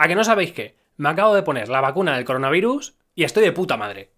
¿A que no sabéis qué? Me acabo de poner la vacuna del coronavirus y estoy de puta madre.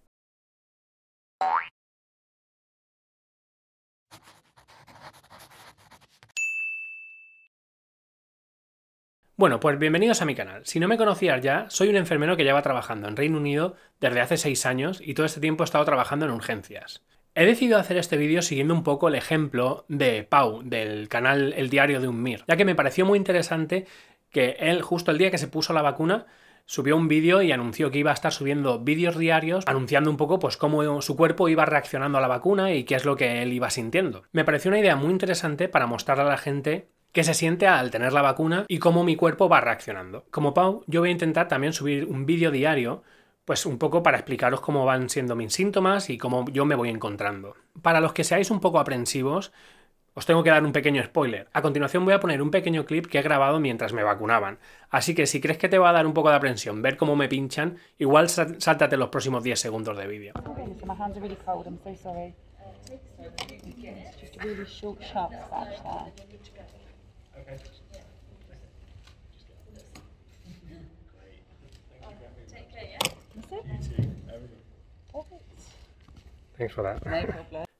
Bueno, pues bienvenidos a mi canal. Si no me conocías ya, soy un enfermero que lleva trabajando en Reino Unido desde hace 6 años y todo este tiempo he estado trabajando en urgencias. He decidido hacer este vídeo siguiendo un poco el ejemplo de Pau, del canal El Diario de un Mir, ya que me pareció muy interesante que él justo el día que se puso la vacuna subió un vídeo y anunció que iba a estar subiendo vídeos diarios anunciando un poco pues cómo su cuerpo iba reaccionando a la vacuna y qué es lo que él iba sintiendo. Me pareció una idea muy interesante para mostrar a la gente qué se siente al tener la vacuna y cómo mi cuerpo va reaccionando. Como Pau, yo voy a intentar también subir un vídeo diario pues un poco para explicaros cómo van siendo mis síntomas y cómo yo me voy encontrando. Para los que seáis un poco aprensivos, os tengo que dar un pequeño spoiler. A continuación voy a poner un pequeño clip que he grabado mientras me vacunaban. Así que si crees que te va a dar un poco de aprensión ver cómo me pinchan, igual sáltate los próximos 10 segundos de vídeo.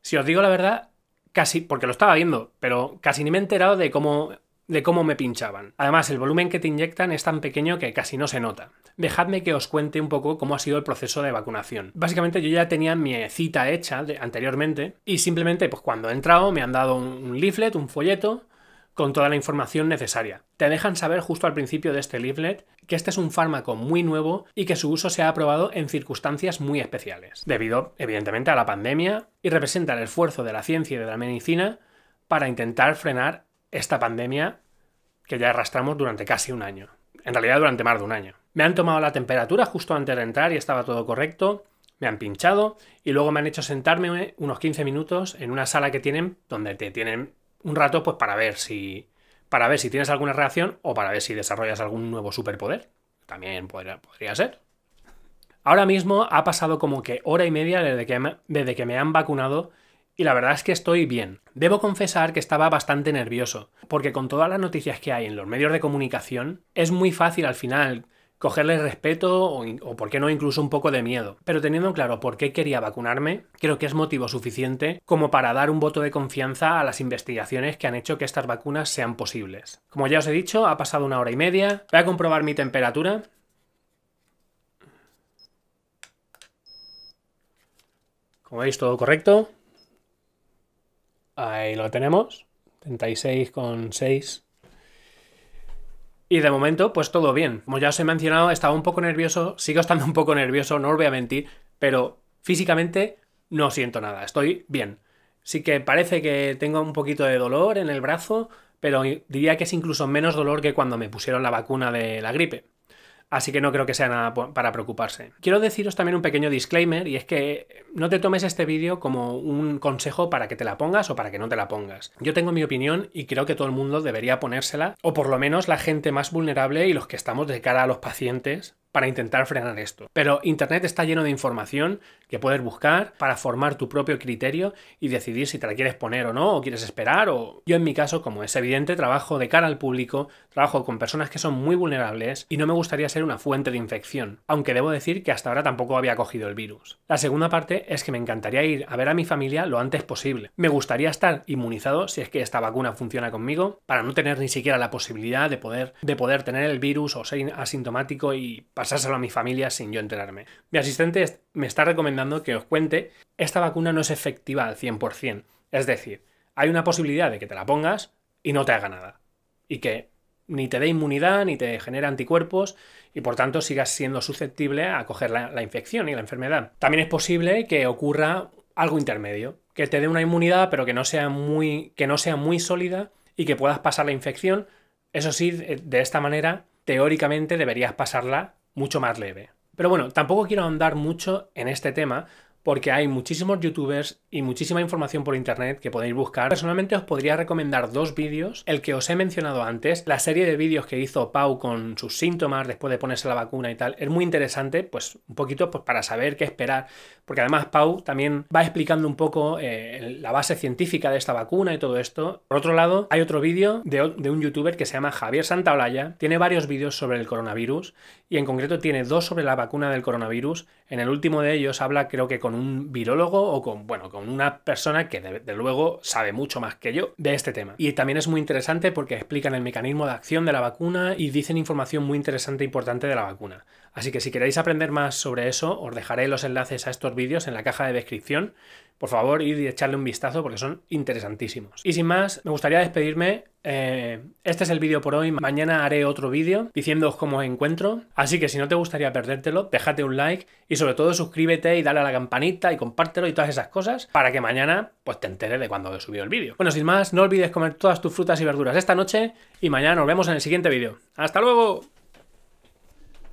Si os digo la verdad, casi, porque lo estaba viendo, pero casi ni me he enterado de cómo, de cómo me pinchaban. Además, el volumen que te inyectan es tan pequeño que casi no se nota. Dejadme que os cuente un poco cómo ha sido el proceso de vacunación. Básicamente yo ya tenía mi cita hecha de, anteriormente y simplemente pues cuando he entrado me han dado un leaflet, un folleto con toda la información necesaria. Te dejan saber justo al principio de este leaflet que este es un fármaco muy nuevo y que su uso se ha aprobado en circunstancias muy especiales, debido evidentemente a la pandemia y representa el esfuerzo de la ciencia y de la medicina para intentar frenar esta pandemia que ya arrastramos durante casi un año. En realidad durante más de un año. Me han tomado la temperatura justo antes de entrar y estaba todo correcto. Me han pinchado y luego me han hecho sentarme unos 15 minutos en una sala que tienen donde te tienen un rato pues para ver si para ver si tienes alguna reacción o para ver si desarrollas algún nuevo superpoder. También podría, ser. Ahora mismo ha pasado como que hora y media desde que, desde que me han vacunado y la verdad es que estoy bien. Debo confesar que estaba bastante nervioso, porque con todas las noticias que hay en los medios de comunicación, es muy fácil al final cogerles respeto o, por qué no, incluso un poco de miedo. Pero teniendo claro por qué quería vacunarme, creo que es motivo suficiente como para dar un voto de confianza a las investigaciones que han hecho que estas vacunas sean posibles. Como ya os he dicho, ha pasado una hora y media. Voy a comprobar mi temperatura. Como veis, todo correcto. Ahí lo tenemos. 36,6. Y de momento, pues todo bien. Como ya os he mencionado, estaba un poco nervioso, sigo estando un poco nervioso, no os voy a mentir, pero físicamente no siento nada, estoy bien. Sí que parece que tengo un poquito de dolor en el brazo, pero diría que es incluso menos dolor que cuando me pusieron la vacuna de la gripe. Así que no creo que sea nada para preocuparse. Quiero deciros también un pequeño disclaimer y es que no te tomes este vídeo como un consejo para que te la pongas o para que no te la pongas. Yo tengo mi opinión y creo que todo el mundo debería ponérsela, o por lo menos la gente más vulnerable y los que estamos de cara a los pacientes, para intentar frenar esto. Pero Internet está lleno de información que puedes buscar para formar tu propio criterio y decidir si te la quieres poner o no, o quieres esperar, o yo en mi caso, como es evidente, trabajo de cara al público, trabajo con personas que son muy vulnerables y no me gustaría ser una fuente de infección, aunque debo decir que hasta ahora tampoco había cogido el virus. La segunda parte es que me encantaría ir a ver a mi familia lo antes posible. Me gustaría estar inmunizado si es que esta vacuna funciona conmigo, para no tener ni siquiera la posibilidad de poder, de poder tener el virus o ser asintomático y pasárselo a mi familia sin yo enterarme. Mi asistente me está recomendando que os cuente, esta vacuna no es efectiva al 100%. Es decir, hay una posibilidad de que te la pongas y no te haga nada. Y que ni te dé inmunidad, ni te genera anticuerpos y por tanto sigas siendo susceptible a coger la, la infección y la enfermedad. También es posible que ocurra algo intermedio, que te dé una inmunidad pero que no sea muy, que no sea muy sólida y que puedas pasar la infección. Eso sí, de esta manera, teóricamente deberías pasarla mucho más leve. Pero bueno, tampoco quiero ahondar mucho en este tema porque hay muchísimos youtubers y muchísima información por internet que podéis buscar. Personalmente os podría recomendar dos vídeos, el que os he mencionado antes, la serie de vídeos que hizo Pau con sus síntomas después de ponerse la vacuna y tal, es muy interesante, pues un poquito pues, para saber qué esperar, porque además Pau también va explicando un poco eh, la base científica de esta vacuna y todo esto. Por otro lado, hay otro vídeo de, de un youtuber que se llama Javier Santaolalla, tiene varios vídeos sobre el coronavirus y en concreto tiene dos sobre la vacuna del coronavirus. En el último de ellos habla creo que con un virólogo o con, bueno, con una persona que de, luego sabe mucho más que yo de este tema. Y también es muy interesante porque explican el mecanismo de acción de la vacuna y dicen información muy interesante e importante de la vacuna. Así que si queréis aprender más sobre eso, os dejaré los enlaces a estos vídeos en la caja de descripción. Por favor, id y echarle un vistazo porque son interesantísimos. Y sin más, me gustaría despedirme eh, este es el vídeo por hoy. Mañana haré otro vídeo diciéndoos cómo os encuentro. Así que si no te gustaría perdértelo, déjate un like y sobre todo suscríbete y dale a la campanita y compártelo y todas esas cosas para que mañana pues te enteres de cuando he subido el vídeo. Bueno, sin más, no olvides comer todas tus frutas y verduras esta noche y mañana nos vemos en el siguiente vídeo. ¡Hasta luego!